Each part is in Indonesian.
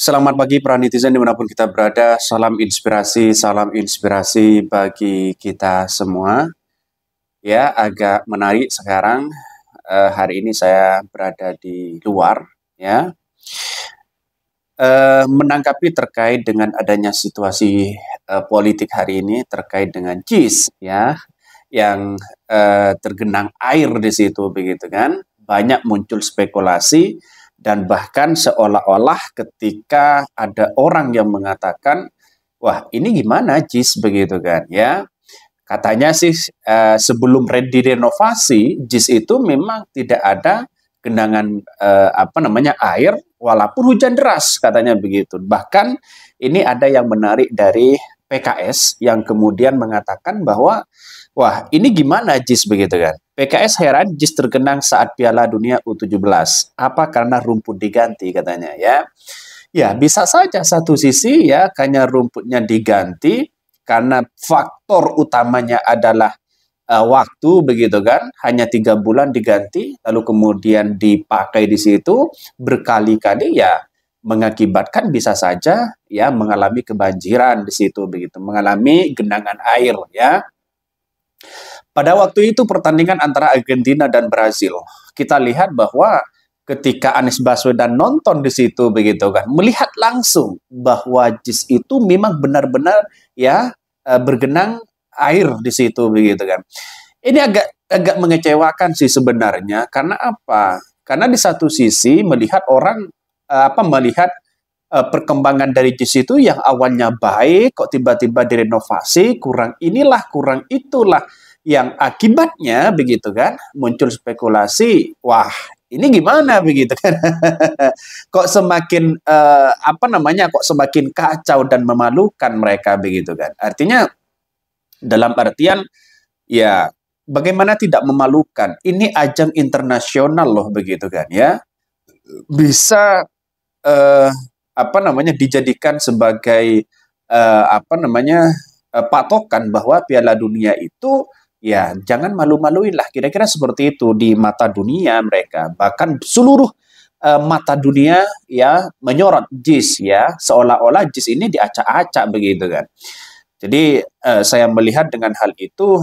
Selamat pagi para netizen dimanapun kita berada, salam inspirasi, salam inspirasi bagi kita semua. Ya, agak menarik sekarang, eh, hari ini saya berada di luar, ya. Eh, menangkapi terkait dengan adanya situasi eh, politik hari ini terkait dengan JIS, ya, yang eh, tergenang air di situ, begitu kan. Banyak muncul spekulasi, dan bahkan seolah-olah ketika ada orang yang mengatakan wah ini gimana JIS begitu kan ya katanya sih eh, sebelum direnovasi JIS itu memang tidak ada genangan eh, apa namanya air walaupun hujan deras katanya begitu bahkan ini ada yang menarik dari PKS yang kemudian mengatakan bahwa Wah, ini gimana Jis begitu kan? PKS heran Jis tergenang saat Piala Dunia U17. Apa karena rumput diganti katanya ya. Ya, bisa saja satu sisi ya karena rumputnya diganti karena faktor utamanya adalah uh, waktu begitu kan hanya tiga bulan diganti lalu kemudian dipakai di situ berkali-kali ya mengakibatkan bisa saja ya mengalami kebanjiran di situ begitu mengalami genangan air ya pada waktu itu pertandingan antara Argentina dan Brazil, kita lihat bahwa ketika Anies Baswedan nonton di situ begitu kan, melihat langsung bahwa JIS itu memang benar-benar ya eh, bergenang air di situ begitu kan. Ini agak agak mengecewakan sih sebenarnya karena apa? Karena di satu sisi melihat orang eh, apa melihat Eh, perkembangan dari di situ yang awalnya baik kok tiba-tiba direnovasi, kurang inilah, kurang itulah yang akibatnya begitu kan muncul spekulasi, wah ini gimana begitu kan? kok semakin uh, apa namanya kok semakin kacau dan memalukan mereka begitu kan? Artinya dalam artian ya bagaimana tidak memalukan? Ini ajang internasional loh begitu kan ya? Bisa uh, apa namanya dijadikan sebagai uh, apa namanya uh, patokan bahwa Piala Dunia itu ya jangan malu-maluin lah kira-kira seperti itu di mata dunia mereka bahkan seluruh uh, mata dunia ya menyorot JIS ya seolah-olah JIS ini diacak-acak begitu kan jadi uh, saya melihat dengan hal itu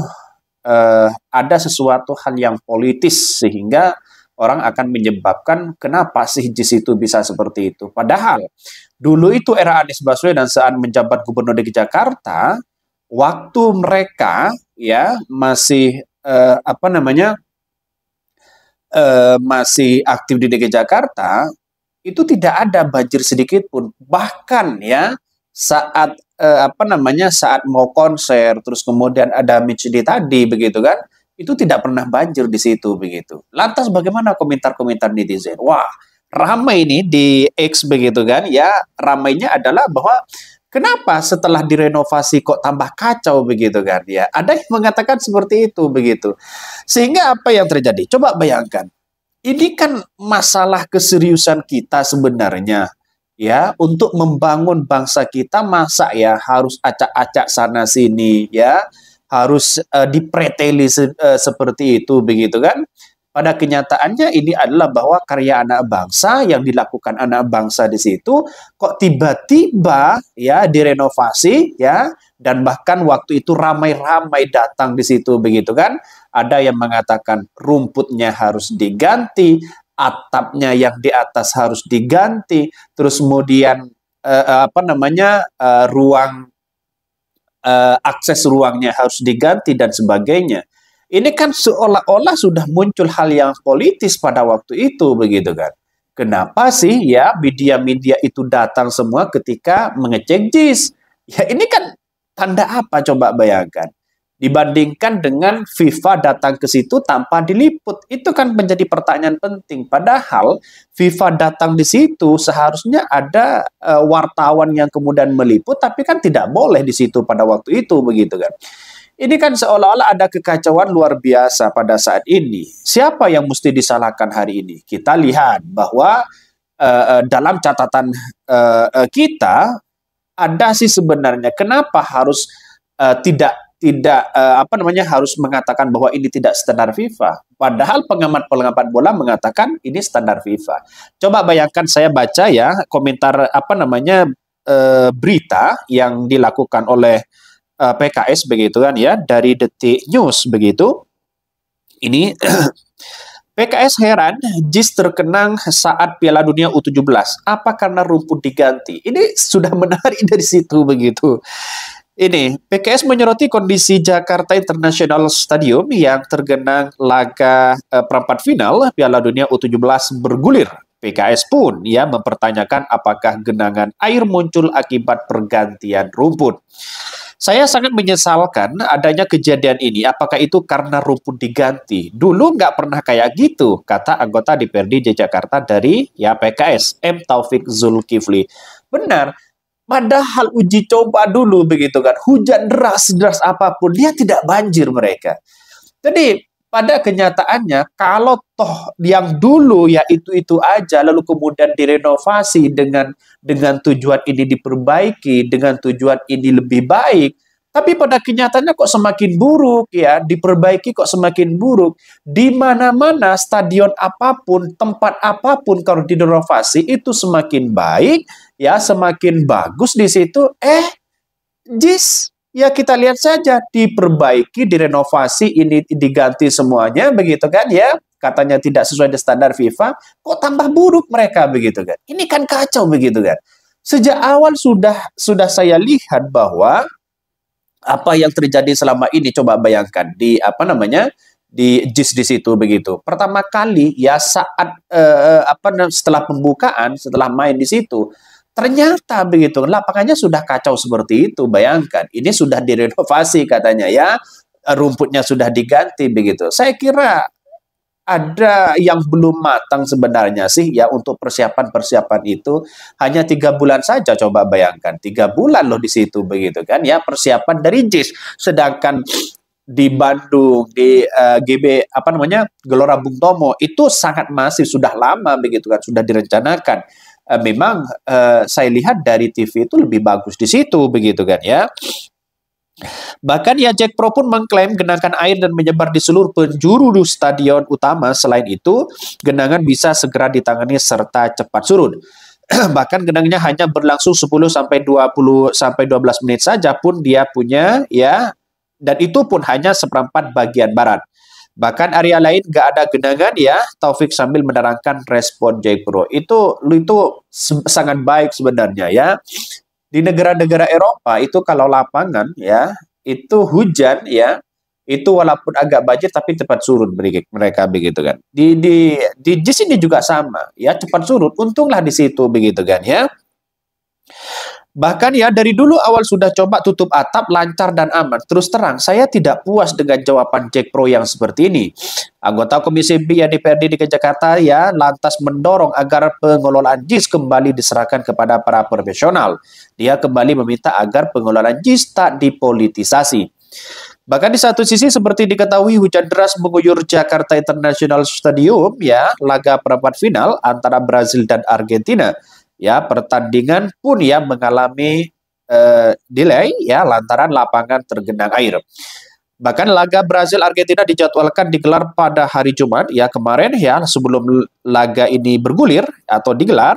uh, ada sesuatu hal yang politis sehingga orang akan menyebabkan kenapa sih JIS itu bisa seperti itu. Padahal dulu itu era Anies Baswedan saat menjabat gubernur DKI Jakarta, waktu mereka ya masih eh, apa namanya eh, masih aktif di DKI Jakarta itu tidak ada banjir sedikit pun bahkan ya saat eh, apa namanya saat mau konser terus kemudian ada MCD tadi begitu kan itu tidak pernah banjir di situ begitu. Lantas bagaimana komentar-komentar netizen? Wah, ramai ini di X begitu kan? Ya, ramainya adalah bahwa kenapa setelah direnovasi kok tambah kacau begitu kan? Ya, ada yang mengatakan seperti itu begitu. Sehingga apa yang terjadi? Coba bayangkan. Ini kan masalah keseriusan kita sebenarnya ya untuk membangun bangsa kita masa ya harus acak-acak sana sini ya harus uh, eh, dipreteli se uh, seperti itu begitu kan pada kenyataannya ini adalah bahwa karya anak bangsa yang dilakukan anak bangsa di situ kok tiba-tiba ya direnovasi ya dan bahkan waktu itu ramai-ramai datang di situ begitu kan ada yang mengatakan rumputnya harus diganti atapnya yang di atas harus diganti terus kemudian eh, eh apa namanya eh, ruang uh, akses ruangnya harus diganti dan sebagainya. Ini kan seolah-olah sudah muncul hal yang politis pada waktu itu begitu kan. Kenapa sih ya media-media itu datang semua ketika mengecek JIS? Ya ini kan tanda apa coba bayangkan dibandingkan dengan FIFA datang ke situ tanpa diliput. Itu kan menjadi pertanyaan penting. Padahal FIFA datang di situ seharusnya ada e, wartawan yang kemudian meliput, tapi kan tidak boleh di situ pada waktu itu begitu kan. Ini kan seolah-olah ada kekacauan luar biasa pada saat ini. Siapa yang mesti disalahkan hari ini? Kita lihat bahwa e, e, dalam catatan e, e, kita ada sih sebenarnya kenapa harus e, tidak tidak uh, apa namanya harus mengatakan bahwa ini tidak standar FIFA. Padahal pengamat-pengamat bola mengatakan ini standar FIFA. Coba bayangkan saya baca ya komentar apa namanya uh, berita yang dilakukan oleh uh, eh, PKS begitu kan ya dari Detik News begitu. Ini PKS heran JIS terkenang saat Piala Dunia U17. Apa karena rumput diganti? Ini sudah menarik dari situ begitu. Ini, PKS menyoroti kondisi Jakarta International Stadium yang tergenang laga eh, perempat final Piala Dunia U17 bergulir. PKS pun ya mempertanyakan apakah genangan air muncul akibat pergantian rumput. Saya sangat menyesalkan adanya kejadian ini. Apakah itu karena rumput diganti? Dulu nggak pernah kayak gitu, kata anggota DPRD Jakarta dari ya PKS, M Taufik Zulkifli. Benar, Padahal uji coba dulu begitu kan. Hujan deras, deras apapun, dia tidak banjir mereka. Jadi pada kenyataannya kalau toh yang dulu ya itu-itu aja lalu kemudian direnovasi dengan dengan tujuan ini diperbaiki, dengan tujuan ini lebih baik, tapi pada kenyataannya kok semakin buruk ya, diperbaiki kok semakin buruk. Di mana-mana stadion apapun, tempat apapun kalau direnovasi itu semakin baik, ya semakin bagus di situ. Eh, jis, ya kita lihat saja diperbaiki, direnovasi, ini diganti semuanya begitu kan ya. Katanya tidak sesuai dengan standar FIFA, kok tambah buruk mereka begitu kan. Ini kan kacau begitu kan. Sejak awal sudah sudah saya lihat bahwa apa yang terjadi selama ini coba bayangkan di apa namanya di JIS di situ begitu. Pertama kali ya saat uh, apa setelah pembukaan, setelah main di situ, ternyata begitu lapangannya sudah kacau seperti itu. Bayangkan, ini sudah direnovasi katanya ya, rumputnya sudah diganti begitu. Saya kira ada yang belum matang sebenarnya sih ya untuk persiapan-persiapan itu hanya tiga bulan saja coba bayangkan tiga bulan loh di situ begitu kan ya persiapan dari JIS sedangkan di Bandung di uh, eh, GB apa namanya Gelora Bung Tomo itu sangat masih sudah lama begitu kan sudah direncanakan uh, memang uh, saya lihat dari TV itu lebih bagus di situ begitu kan ya Bahkan ya Jack Pro pun mengklaim genangan air dan menyebar di seluruh penjuru stadion utama. Selain itu, genangan bisa segera ditangani serta cepat surut. Bahkan genangnya hanya berlangsung 10 sampai 20 sampai 12 menit saja pun dia punya ya dan itu pun hanya seperempat bagian barat. Bahkan area lain gak ada genangan ya, Taufik sambil menerangkan respon Jack Pro Itu lu itu sangat baik sebenarnya ya. Di negara-negara Eropa itu kalau lapangan ya, itu hujan ya, itu walaupun agak banjir tapi cepat surut mereka begitu kan. Di di di, di sini juga sama ya, cepat surut. Untunglah di situ begitu kan ya. Bahkan ya dari dulu awal sudah coba tutup atap lancar dan aman. Terus terang, saya tidak puas dengan jawaban Jack Pro yang seperti ini. Anggota Komisi B yang DPRD di Jakarta ya lantas mendorong agar pengelolaan JIS kembali diserahkan kepada para profesional. Dia kembali meminta agar pengelolaan JIS tak dipolitisasi. Bahkan di satu sisi seperti diketahui hujan deras mengguyur Jakarta International Stadium ya laga perempat final antara Brazil dan Argentina ya pertandingan pun ya mengalami eh, delay ya lantaran lapangan tergenang air. Bahkan laga Brazil Argentina dijadwalkan digelar pada hari Jumat ya kemarin ya sebelum laga ini bergulir atau digelar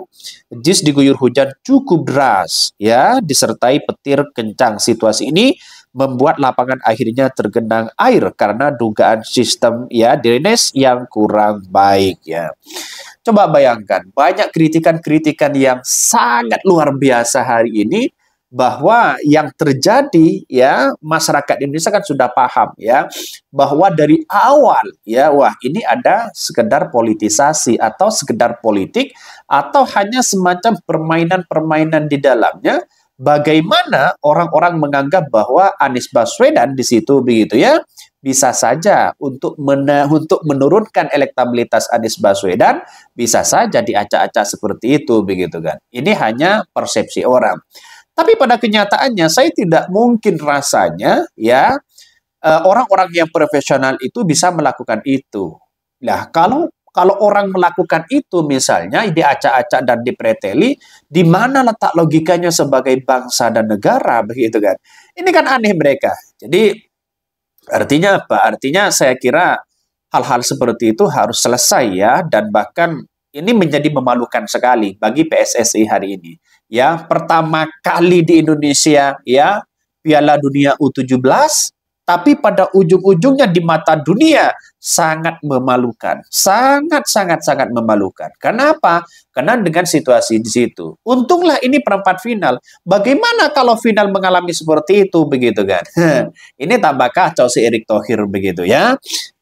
JIS diguyur hujan cukup deras ya disertai petir kencang. Situasi ini membuat lapangan akhirnya tergenang air karena dugaan sistem ya drainase yang kurang baik ya. Coba bayangkan, banyak kritikan-kritikan yang sangat luar biasa hari ini bahwa yang terjadi ya masyarakat Indonesia kan sudah paham ya bahwa dari awal ya wah ini ada sekedar politisasi atau sekedar politik atau hanya semacam permainan-permainan di dalamnya bagaimana orang-orang menganggap bahwa Anies Baswedan di situ begitu ya bisa saja untuk men untuk menurunkan elektabilitas Anies Baswedan bisa saja diacak-acak seperti itu begitu kan. Ini hanya persepsi orang. Tapi pada kenyataannya saya tidak mungkin rasanya ya eh, orang-orang yang profesional itu bisa melakukan itu. Nah, kalau kalau orang melakukan itu misalnya diacak-acak dan dipreteli, di mana letak logikanya sebagai bangsa dan negara begitu kan? Ini kan aneh mereka. Jadi artinya apa? Artinya saya kira hal-hal seperti itu harus selesai ya dan bahkan ini menjadi memalukan sekali bagi PSSI hari ini. Ya, pertama kali di Indonesia ya Piala Dunia U17 tapi pada ujung-ujungnya di mata dunia sangat memalukan. Sangat, sangat, sangat memalukan. Kenapa? Karena dengan situasi di situ. Untunglah ini perempat final. Bagaimana kalau final mengalami seperti itu begitu kan? ini tambah kacau si Erick Thohir begitu ya.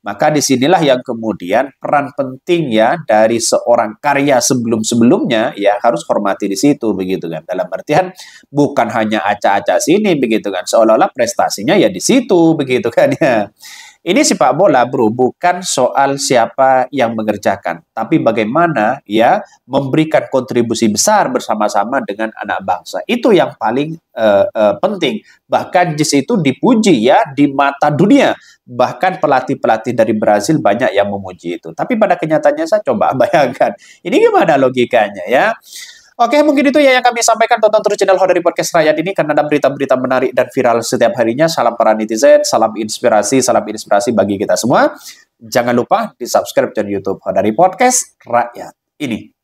Maka disinilah yang kemudian peran penting ya dari seorang karya sebelum-sebelumnya ya harus hormati di situ begitu kan. Dalam artian bukan hanya acak-acak sini begitu kan. Seolah-olah prestasinya ya di situ begitu kan ya. Ini sepak bola bro bukan soal siapa yang mengerjakan, tapi bagaimana ya memberikan kontribusi besar bersama-sama dengan anak bangsa. Itu yang paling uh, uh, penting. Bahkan Jis itu dipuji ya di mata dunia. Bahkan pelatih-pelatih dari Brazil banyak yang memuji itu. Tapi pada kenyataannya saya coba bayangkan, ini gimana logikanya ya? Oke, mungkin itu ya yang kami sampaikan. Tonton terus channel Hodari Podcast Rakyat ini karena ada berita-berita menarik dan viral setiap harinya. Salam para netizen, salam inspirasi, salam inspirasi bagi kita semua. Jangan lupa di subscribe channel YouTube Hodari Podcast Rakyat ini.